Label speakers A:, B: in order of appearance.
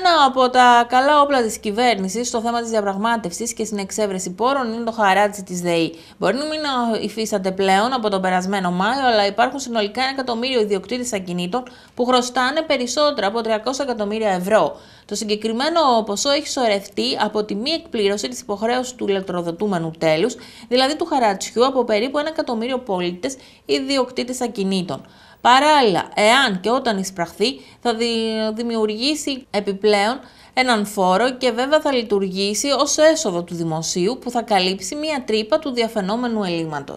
A: Ένα από τα καλά όπλα της κυβέρνησης στο θέμα της διαπραγμάτευσης και στην εξέβρεση πόρων είναι το χαράτσι της ΔΕΗ. Μπορεί να μην υφίσταται πλέον από τον περασμένο Μάιο, αλλά υπάρχουν συνολικά ένα εκατομμύριο ιδιοκτήτες ακινήτων που χρωστάνε περισσότερα από 300 εκατομμύρια ευρώ. Το συγκεκριμένο ποσό έχει σωρευτεί από τη μη εκπλήρωση της υποχρέωσης του ηλεκτροδοτούμενου τέλους, δηλαδή του χαρατσιού, από περίπου ένα εκατομμύριο πολίτες ιδιοκτήτες ακινήτων. Παράλληλα, εάν και όταν εισπραχθεί, θα δημιουργήσει επιπλέον έναν φόρο και βέβαια θα λειτουργήσει ως έσοδο του δημοσίου που θα καλύψει μια τρύπα του διαφαινόμενου ελλείμματος.